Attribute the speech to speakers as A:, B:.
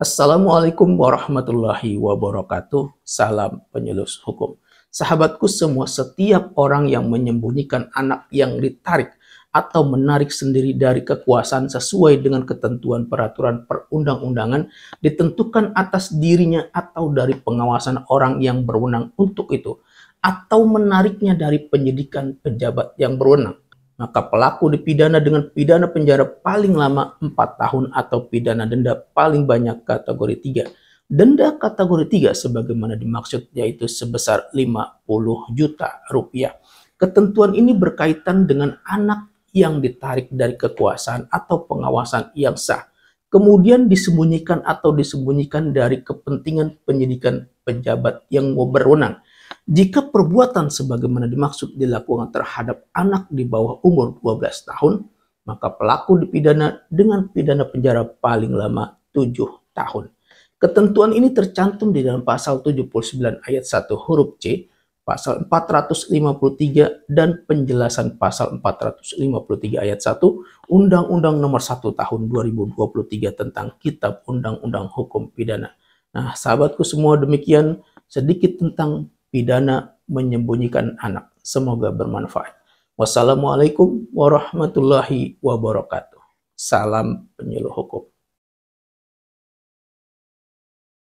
A: Assalamualaikum warahmatullahi wabarakatuh. Salam penyelus hukum. Sahabatku semua, setiap orang yang menyembunyikan anak yang ditarik atau menarik sendiri dari kekuasaan sesuai dengan ketentuan peraturan perundang-undangan ditentukan atas dirinya atau dari pengawasan orang yang berwenang untuk itu atau menariknya dari penyidikan pejabat yang berwenang maka pelaku dipidana dengan pidana penjara paling lama 4 tahun atau pidana denda paling banyak kategori 3. Denda kategori 3 sebagaimana dimaksud yaitu sebesar 50 juta rupiah. Ketentuan ini berkaitan dengan anak yang ditarik dari kekuasaan atau pengawasan yang sah, kemudian disembunyikan atau disembunyikan dari kepentingan penyidikan pejabat yang berwenang jika perbuatan sebagaimana dimaksud dilakukan terhadap anak di bawah umur 12 tahun, maka pelaku dipidana dengan pidana penjara paling lama 7 tahun. Ketentuan ini tercantum di dalam pasal 79 ayat 1 huruf C, pasal 453 dan penjelasan pasal 453 ayat 1 Undang-Undang Nomor 1 Tahun 2023 tentang Kitab Undang-Undang Hukum Pidana. Nah, sahabatku semua demikian sedikit tentang pidana menyembunyikan anak. Semoga bermanfaat. Wassalamualaikum warahmatullahi wabarakatuh. Salam penyuluh hukum.